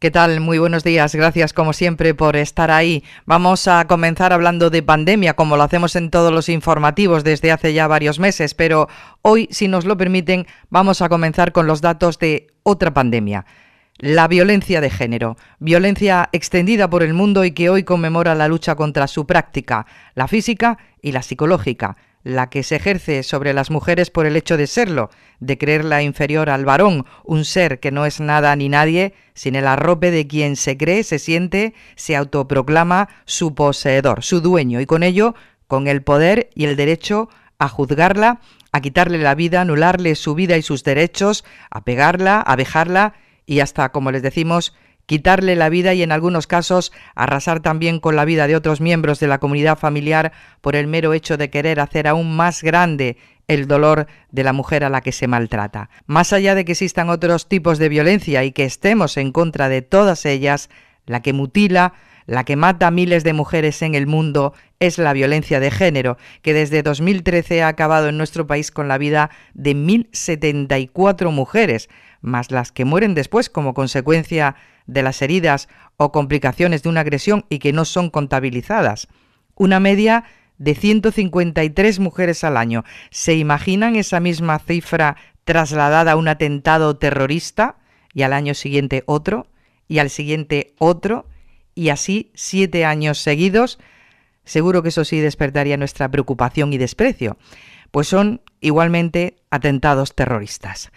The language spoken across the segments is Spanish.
¿Qué tal? Muy buenos días. Gracias como siempre por estar ahí. Vamos a comenzar hablando de pandemia, como lo hacemos en todos los informativos desde hace ya varios meses, pero hoy, si nos lo permiten, vamos a comenzar con los datos de otra pandemia. La violencia de género, violencia extendida por el mundo y que hoy conmemora la lucha contra su práctica, la física y la psicológica la que se ejerce sobre las mujeres por el hecho de serlo, de creerla inferior al varón, un ser que no es nada ni nadie, sin el arrope de quien se cree, se siente, se autoproclama su poseedor, su dueño, y con ello, con el poder y el derecho a juzgarla, a quitarle la vida, anularle su vida y sus derechos, a pegarla, a dejarla y hasta, como les decimos, quitarle la vida y en algunos casos arrasar también con la vida de otros miembros de la comunidad familiar por el mero hecho de querer hacer aún más grande el dolor de la mujer a la que se maltrata. Más allá de que existan otros tipos de violencia y que estemos en contra de todas ellas, la que mutila, la que mata a miles de mujeres en el mundo es la violencia de género, que desde 2013 ha acabado en nuestro país con la vida de 1.074 mujeres, más las que mueren después como consecuencia de las heridas o complicaciones de una agresión y que no son contabilizadas. Una media de 153 mujeres al año. ¿Se imaginan esa misma cifra trasladada a un atentado terrorista y al año siguiente otro y al siguiente otro y así siete años seguidos? Seguro que eso sí despertaría nuestra preocupación y desprecio, pues son igualmente atentados terroristas.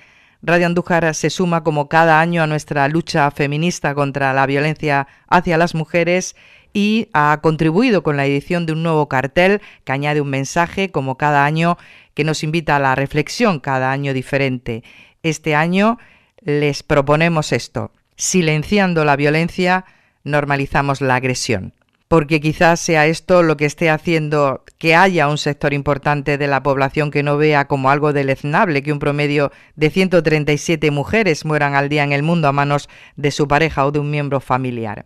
Radio Andújar se suma como cada año a nuestra lucha feminista contra la violencia hacia las mujeres y ha contribuido con la edición de un nuevo cartel que añade un mensaje como cada año que nos invita a la reflexión cada año diferente. Este año les proponemos esto. Silenciando la violencia, normalizamos la agresión porque quizás sea esto lo que esté haciendo que haya un sector importante de la población que no vea como algo deleznable que un promedio de 137 mujeres mueran al día en el mundo a manos de su pareja o de un miembro familiar.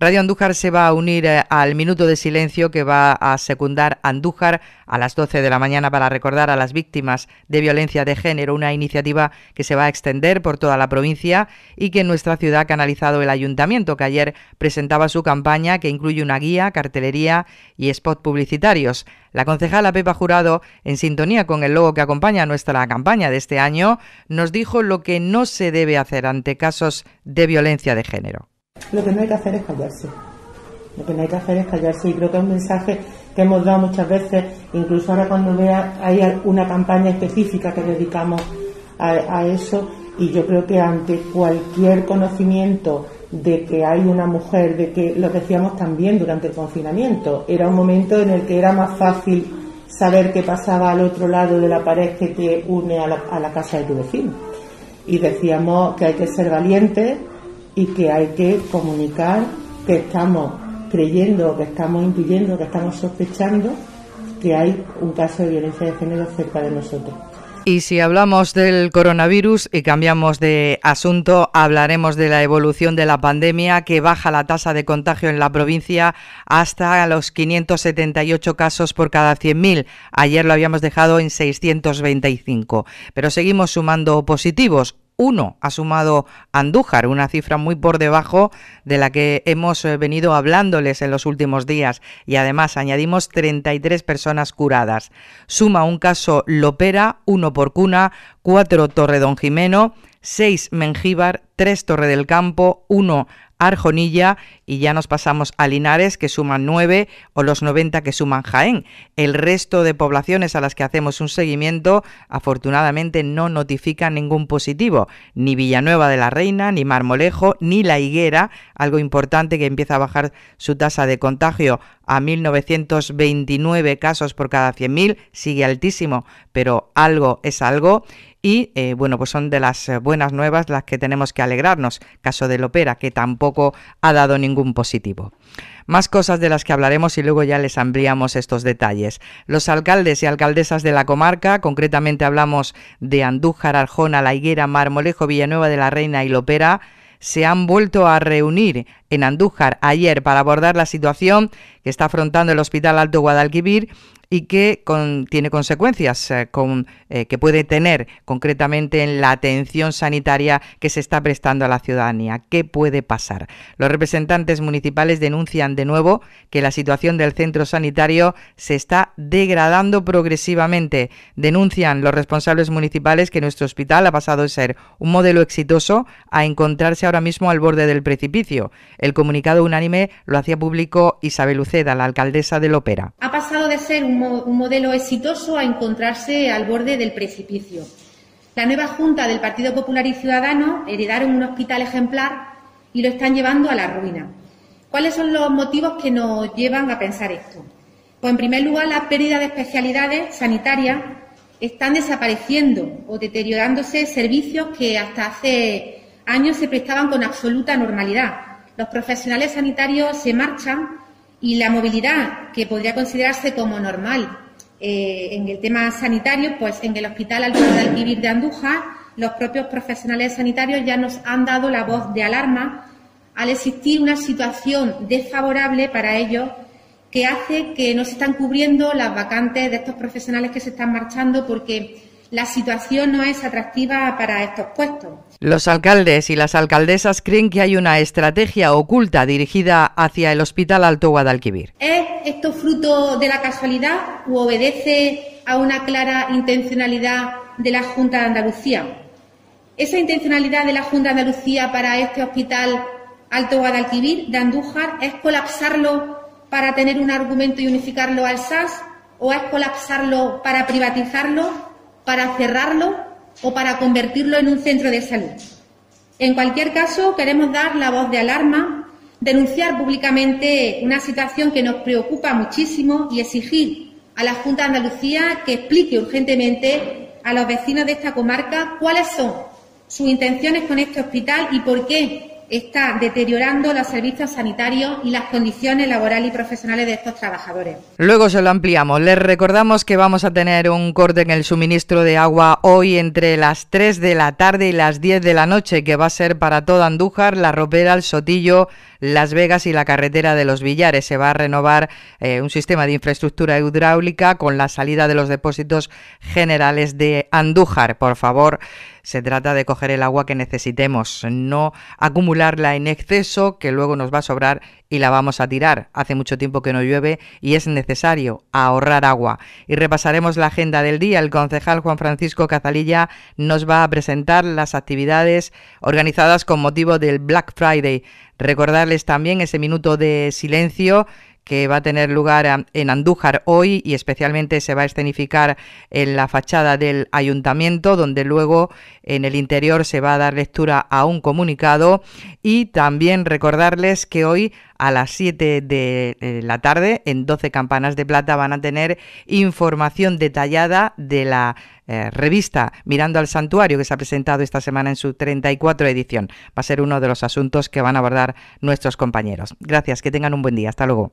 Radio Andújar se va a unir eh, al minuto de silencio que va a secundar Andújar a las 12 de la mañana para recordar a las víctimas de violencia de género, una iniciativa que se va a extender por toda la provincia y que en nuestra ciudad ha canalizado el ayuntamiento, que ayer presentaba su campaña que incluye una guía, cartelería y spot publicitarios. La concejala Pepa Jurado, en sintonía con el logo que acompaña nuestra campaña de este año, nos dijo lo que no se debe hacer ante casos de violencia de género lo que no hay que hacer es callarse. Lo que no hay que hacer es callarse y creo que es un mensaje que hemos dado muchas veces, incluso ahora cuando vea hay una campaña específica que dedicamos a, eso y yo creo que ante cualquier conocimiento de que hay una mujer, de que lo decíamos también durante el confinamiento, era un momento en el que era más fácil saber qué pasaba al otro lado de la pared que te une a la, a la casa de tu vecino. Y decíamos que hay que ser valiente, y que hay que comunicar que estamos creyendo, que estamos intuyendo, que estamos sospechando que hay un caso de violencia de género cerca de nosotros. Y si hablamos del coronavirus y cambiamos de asunto, hablaremos de la evolución de la pandemia que baja la tasa de contagio en la provincia hasta los 578 casos por cada 100.000. Ayer lo habíamos dejado en 625, pero seguimos sumando positivos. Uno ha sumado Andújar, una cifra muy por debajo de la que hemos eh, venido hablándoles en los últimos días y además añadimos 33 personas curadas. Suma un caso Lopera, uno por Cuna, Torre Don Jimeno, 6 Mengíbar, tres Torre del Campo, uno Arjonilla y ya nos pasamos a Linares que suman 9 o los 90 que suman Jaén. El resto de poblaciones a las que hacemos un seguimiento afortunadamente no notifican ningún positivo, ni Villanueva de la Reina, ni Marmolejo, ni La Higuera, algo importante que empieza a bajar su tasa de contagio a 1929 casos por cada 100.000, sigue altísimo, pero algo es algo. Y eh, bueno, pues son de las eh, buenas nuevas las que tenemos que alegrarnos. Caso de Lopera, que tampoco ha dado ningún positivo. Más cosas de las que hablaremos y luego ya les ampliamos estos detalles. Los alcaldes y alcaldesas de la comarca, concretamente hablamos de Andújar, Arjona, La Higuera, Marmolejo, Villanueva de la Reina y Lopera, se han vuelto a reunir en Andújar ayer para abordar la situación que está afrontando el Hospital Alto Guadalquivir y que tiene consecuencias eh, con, eh, que puede tener concretamente en la atención sanitaria que se está prestando a la ciudadanía. ¿Qué puede pasar? Los representantes municipales denuncian de nuevo que la situación del centro sanitario se está degradando progresivamente. Denuncian los responsables municipales que nuestro hospital ha pasado de ser un modelo exitoso a encontrarse ahora mismo al borde del precipicio. El comunicado unánime lo hacía público Isabel Uceda, la alcaldesa de Opera. Ha pasado de ser un, modelo exitoso a encontrarse al borde del precipicio. La nueva Junta del Partido Popular y Ciudadano heredaron un hospital ejemplar y lo están llevando a la ruina. ¿Cuáles son los motivos que nos llevan a pensar esto? Pues, en primer lugar, la pérdida de especialidades sanitarias están desapareciendo o deteriorándose servicios que hasta hace años se prestaban con absoluta normalidad. Los profesionales sanitarios se marchan y la movilidad, que podría considerarse como normal eh, en el tema sanitario, pues en el Hospital Alfredo de vivir de Andújar, los propios profesionales sanitarios ya nos han dado la voz de alarma al existir una situación desfavorable para ellos que hace que no se están cubriendo las vacantes de estos profesionales que se están marchando porque la situación no es atractiva para estos puestos. Los alcaldes y las alcaldesas creen que hay una estrategia oculta dirigida hacia el Hospital Alto Guadalquivir. ¿Es esto fruto de la casualidad ...o obedece a una clara intencionalidad de la Junta de Andalucía? Esa intencionalidad de la Junta de Andalucía para este Hospital Alto Guadalquivir de Andújar es colapsarlo para tener un argumento y unificarlo al SAS o es colapsarlo para privatizarlo para cerrarlo o para convertirlo en un centro de salud. En cualquier caso, queremos dar la voz de alarma, denunciar públicamente una situación que nos preocupa muchísimo y exigir a la Junta de Andalucía que explique urgentemente a los vecinos de esta comarca cuáles son sus intenciones con este hospital y por qué está deteriorando los servicios sanitarios y las condiciones laborales y profesionales de estos trabajadores. Luego se lo ampliamos. Les recordamos que vamos a tener un corte en el suministro de agua hoy entre las 3 de la tarde y las 10 de la noche, que va a ser para toda Andújar, La Ropera, El Sotillo, Las Vegas y la carretera de Los Villares. Se va a renovar eh, un sistema de infraestructura hidráulica con la salida de los depósitos generales de Andújar. Por favor, se trata de coger el agua que necesitemos, no acumularla en exceso que luego nos va a sobrar y la vamos a tirar. Hace mucho tiempo que no llueve y es necesario ahorrar agua. Y repasaremos la agenda del día. El concejal Juan Francisco Cazalilla nos va a presentar las actividades organizadas con motivo del Black Friday. Recordarles también ese minuto de silencio que va a tener lugar en Andújar hoy y especialmente se va a escenificar en la fachada del ayuntamiento, donde luego en el interior se va a dar lectura a un comunicado y también recordarles que hoy a las 7 de eh, la tarde en 12 campanas de plata van a tener información detallada de la eh, revista Mirando al Santuario que se ha presentado esta semana en su 34 edición. Va a ser uno de los asuntos que van a abordar nuestros compañeros. Gracias, que tengan un buen día. Hasta luego.